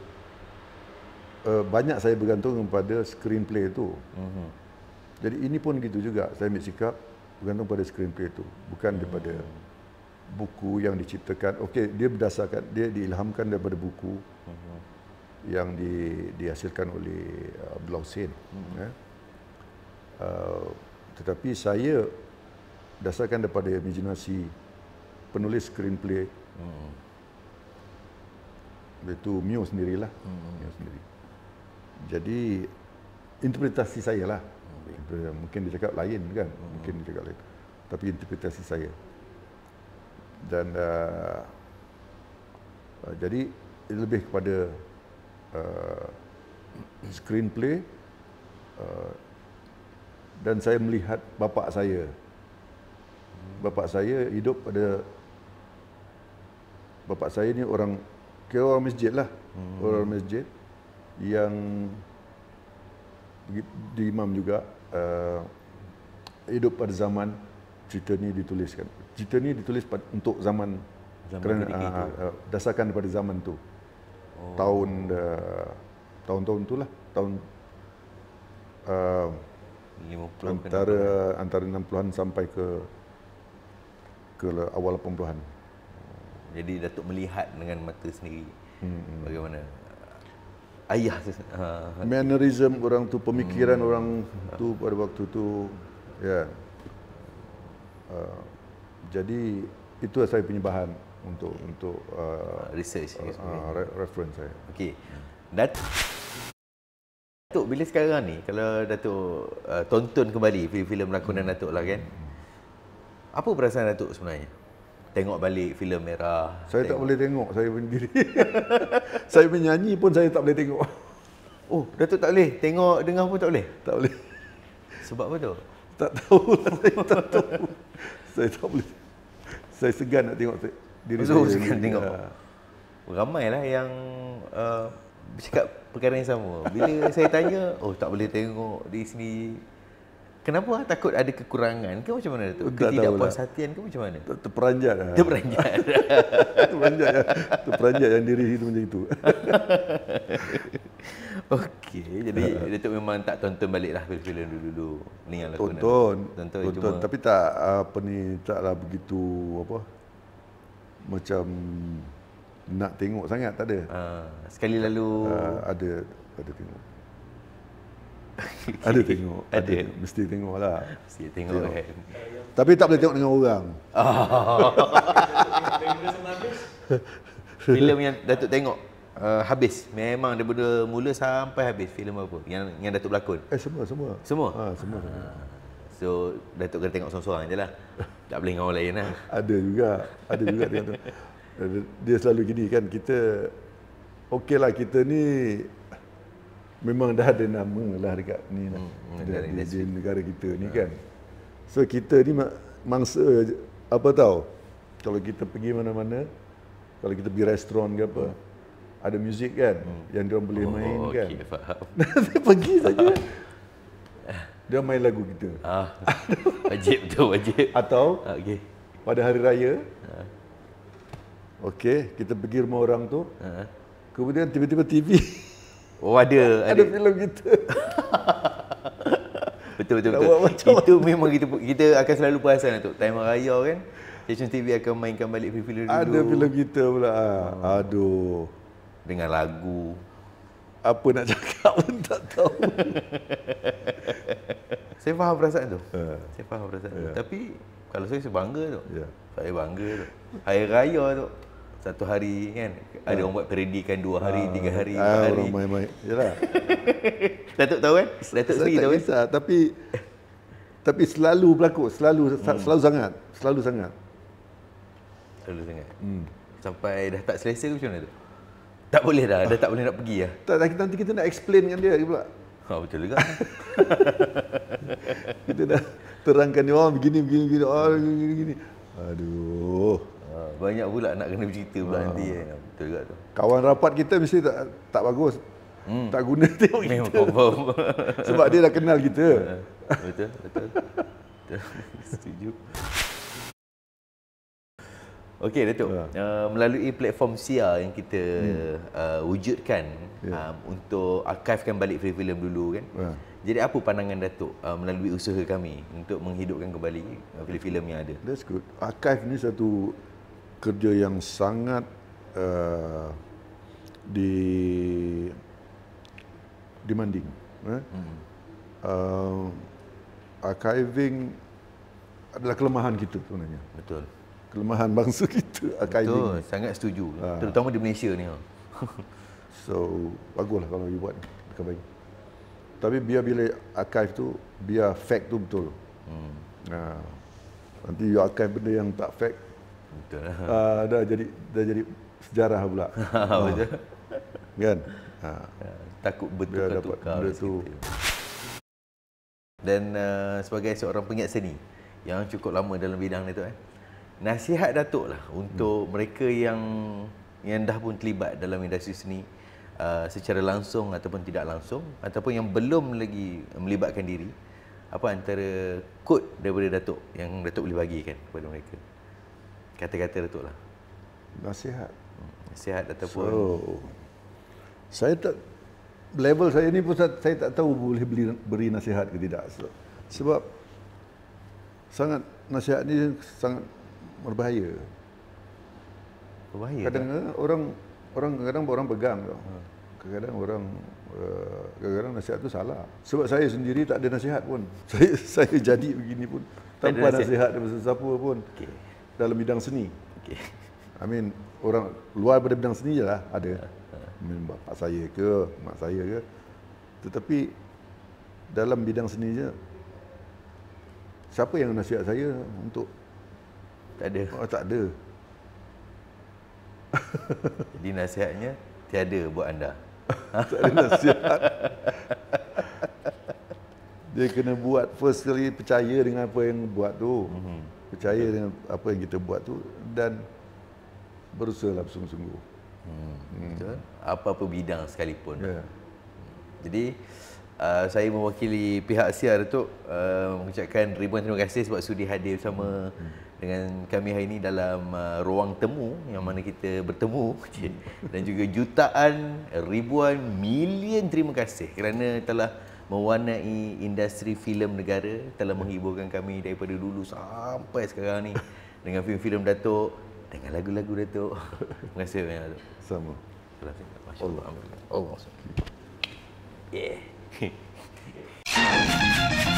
uh, banyak saya bergantung kepada screenplay itu. Uh-huh. Mhm. Jadi ini pun gitu juga saya ambil sikap bergantung pada screenplay itu bukan daripada uh buku yang diciptakan okey dia berdasarkan dia diilhamkan daripada buku uh yang di, dihasilkan oleh uh, Abdullah Hussein uh eh. uh, tetapi saya berdasarkan daripada imaginasi penulis screenplay uh-huh. Mio sendirilah uh Mio sendiri jadi interpretasi saya lah uh mungkin dia cakap lain kan uh mungkin dia cakap lain tapi interpretasi saya dan uh, uh, jadi lebih kepada uh, screenplay uh, dan saya melihat bapa saya bapa saya hidup pada bapa saya ni orang ke orang masjid lah hmm. orang masjid yang di juga uh, hidup pada zaman cerita ni dituliskan cerita ni ditulis untuk zaman, zaman kerana uh, dasarkan daripada zaman tu. Oh. Tahun uh, ah, tahun tu lah tahun uh, antara kenapa? antara enam puluhan sampai ke ke awal 80-an. Jadi Datuk melihat dengan mata sendiri. Hmm. Bagaimana? Ayah uh, mannerism orang tu, pemikiran hmm. orang tu pada waktu tu ya. Yeah jadi itu saya punya bahan untuk okay. untuk uh, research uh, uh, re- reference saya okey dan Datuk bila sekarang ni kalau Datuk uh, tonton kembali filem lakonan hmm. Datuk lah kan hmm. apa perasaan Datuk sebenarnya tengok balik filem merah saya tengok. tak boleh tengok saya sendiri saya menyanyi pun saya tak boleh tengok oh Datuk tak boleh tengok dengar pun tak boleh tak boleh sebab apa tu tak tahu lah, saya tak tahu saya tak boleh saya segan nak tengok diri Zuhur saya. segan tengok. Ya. Ramailah yang uh, cakap perkara yang sama. Bila saya tanya, oh tak boleh tengok di sini. Kenapa lah takut ada kekurangan ke macam mana tu? Ke tak hatian lah. ke macam mana? Terperanjat lah. Terperanjat. Terperanjat, terperanjat yang diri itu macam itu. Okey, jadi uh, eh, eh. Datuk memang tak tonton balik lah filem-filem dulu-dulu ni yang lakonan. Tonton. Tonton, tonton cuma... tapi tak apa ni taklah begitu apa macam nak tengok sangat tak ada. Uh, sekali lalu uh, ada ada tengok. ada tengok, ada, ada tengok. mesti tengoklah. Mesti tengok, tengok. Kan. Tapi tak boleh tengok dengan orang. Oh. Film yang Datuk tengok uh, habis memang daripada mula sampai habis filem apa yang yang Datuk berlakon eh semua semua semua ha semua, semua. Ah. So, Datuk kena tengok seorang-seorang je lah. Tak boleh dengan orang lain lah. Ada juga. Ada juga dengan tu. Dia selalu gini kan, kita... Okey lah, kita ni... Memang dah ada nama lah dekat ni lah. Hmm, di, di, di, negara kita ni ha. kan. So, kita ni mangsa... Apa tahu? Kalau kita pergi mana-mana, kalau kita pergi restoran ke apa, hmm ada muzik kan hmm. yang dia boleh oh, main okay, kan. Faham. pergi saja. dia main lagu kita. Ah. wajib tu wajib. Atau okay. Pada hari raya. Ah. Okey, kita pergi rumah orang tu. Ah. Kemudian tiba-tiba TV. Oh ada ada, filem kita. betul betul betul. Buat macam itu mana? memang kita kita akan selalu perasan lah tu. Time raya kan. Station TV akan mainkan balik filem dulu. Ada filem kita pula. Ha. Aduh dengan lagu apa nak cakap pun tak tahu saya faham perasaan tu uh. saya faham perasaan yeah. tu ya. tapi kalau saya sebangga tu yeah. saya bangga tu hari raya tu satu hari kan ada ha. orang buat peredikan dua hari uh. tiga hari ah, empat hari ramai ramai jelah. datuk tahu kan datuk saya tahu kan? kisah, tapi tapi selalu berlaku selalu hmm. selalu sangat selalu sangat selalu sangat hmm. sampai dah tak selesa ke macam mana tu tak boleh dah, dah tak boleh nak pergi lah. Tak, nanti kita, nak explain dengan dia pula. Ha, betul juga. kita dah terangkan dia, oh begini, begini, begini, oh, begini, begini. Aduh. Ha, banyak pula nak kena bercerita pula ha. nanti. ya, ha, Betul juga tu. Kawan rapat kita mesti tak, tak bagus. Hmm. Tak guna tengok kita. Memang confirm. Sebab dia dah kenal kita. Ha, betul, betul. betul. Setuju. Okey Datuk. Ya. Uh, melalui platform SIA yang kita ya. uh, wujudkan ya. uh, untuk archivekan balik filem-filem dulu kan. Ya. Jadi apa pandangan Datuk uh, melalui usaha kami untuk menghidupkan kembali uh, filem-filem yang ada? That's good. Archive ni satu kerja yang sangat uh, di demanding. Eh? Hmm. Uh, archiving adalah kelemahan kita sebenarnya. Betul kelemahan bangsa kita Betul, sangat setuju ha. Terutama di Malaysia ni ha. So, baguslah kalau you buat Bukan baik Tapi biar bila archive tu Biar fact tu betul hmm. ha. Nanti you archive benda yang tak fact Betul lah. ha, dah, jadi, dah jadi sejarah pula ha. Kan? Ha. Ha. Takut betul-betul tu. Dan uh, sebagai seorang pengiat seni yang cukup lama dalam bidang ni tu eh nasihat Datuk lah untuk hmm. mereka yang yang dah pun terlibat dalam industri seni uh, secara langsung ataupun tidak langsung ataupun yang belum lagi melibatkan diri apa antara kod daripada Datuk yang Datuk boleh bagikan kepada mereka kata-kata Datuk lah nasihat hmm, nasihat ataupun so, saya tak level saya ni pun saya tak tahu boleh beli, beri nasihat ke tidak so, sebab sangat nasihat ni sangat berbahaya. Berbahaya. Kadang-kadang kan? orang orang kadang-kadang orang pegang tu. Hmm. Kadang-kadang orang eh, kadang-kadang nasihat tu salah. Sebab saya sendiri tak ada nasihat pun. Saya saya jadi begini pun tanpa nasihat. nasihat daripada siapa pun. Okay. Dalam bidang seni. Okay. I mean orang luar pada bidang seni jelah ada. Ha, ha. I mean, bapak saya ke, mak saya ke. Tetapi dalam bidang seni je siapa yang nasihat saya untuk tak ada. Oh, tak ada. Jadi nasihatnya tiada buat anda. tak ada nasihat. Dia kena buat first kali percaya dengan apa yang buat tu. Mm-hmm. Percaya mm dengan apa yang kita buat tu dan berusaha lah sungguh-sungguh. Hmm. Hmm. Apa-apa bidang sekalipun. Yeah. Jadi uh, saya mewakili pihak siar untuk uh, mengucapkan ribuan terima kasih sebab sudi hadir bersama hmm dengan kami hari ini dalam uh, ruang temu yang mana kita bertemu dan juga jutaan ribuan million terima kasih kerana telah mewarnai industri filem negara telah menghiburkan kami daripada dulu sampai sekarang ni dengan filem-filem Datuk dengan lagu-lagu Datuk terima kasih banyak Datuk sama Allah Allah Allah yeah